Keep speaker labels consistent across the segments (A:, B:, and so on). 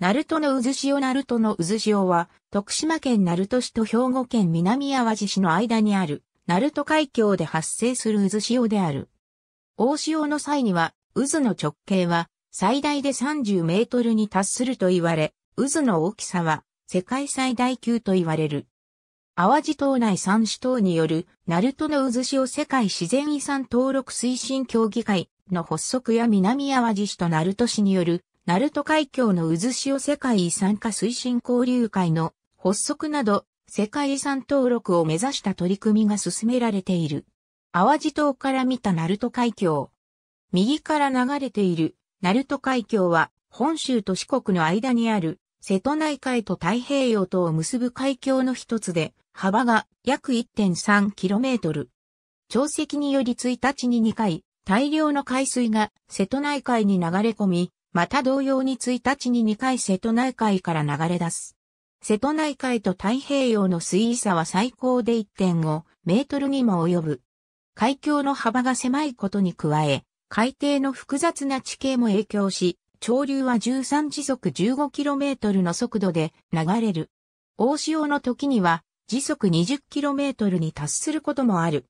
A: ナルトの渦潮ナルトの渦潮は、徳島県ナルト市と兵庫県南淡路市の間にある、ナルト海峡で発生する渦潮である。大潮の際には、渦の直径は、最大で30メートルに達すると言われ、渦の大きさは、世界最大級と言われる。淡路島内三市等による、ナルトの渦潮世界自然遺産登録推進協議会の発足や南淡路市とルト市による鳴門海峡の渦潮世界遺産化推進交流会の発足など、世界遺産登録を目指した取り組みが進められている。淡路島から見た鳴門海峡。右から流れている鳴門海峡は、本州と四国の間にある瀬戸内海と太平洋とを結ぶ海峡の一つで、幅が約 1.3km。潮汐により1日に2回、大量の海水が瀬戸内海に流れ込み、また同様に1日に2回瀬戸内海から流れ出す。瀬戸内海と太平洋の水位差は最高で1.5メートルにも及ぶ。海峡の幅が狭いことに加え、海底の複雑な地形も影響し、潮流は13時速 15km の速度で流れる。大潮の時には時速 20km に達することもある。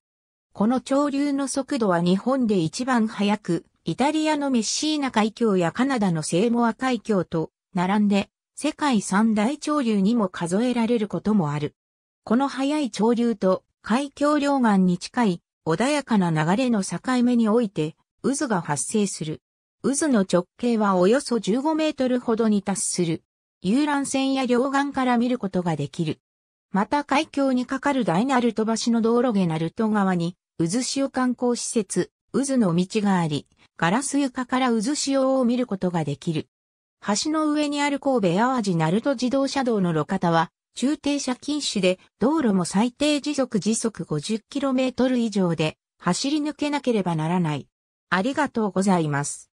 A: この潮流の速度は日本で一番速く、イタリアのメッシーナ海峡やカナダのセーモア海峡と並んで世界三大潮流にも数えられることもある。この早い潮流と海峡両岸に近い穏やかな流れの境目において渦が発生する。渦の直径はおよそ15メートルほどに達する。遊覧船や両岸から見ることができる。また海峡に架かる大ナルト橋の道路下ナルト側に渦潮観光施設、渦の道があり、ガラス床から渦潮を見ることができる。橋の上にある神戸淡路鳴門自動車道の路肩は、駐停車禁止で、道路も最低時速時速 50km 以上で、走り抜けなければならない。ありがとうございます。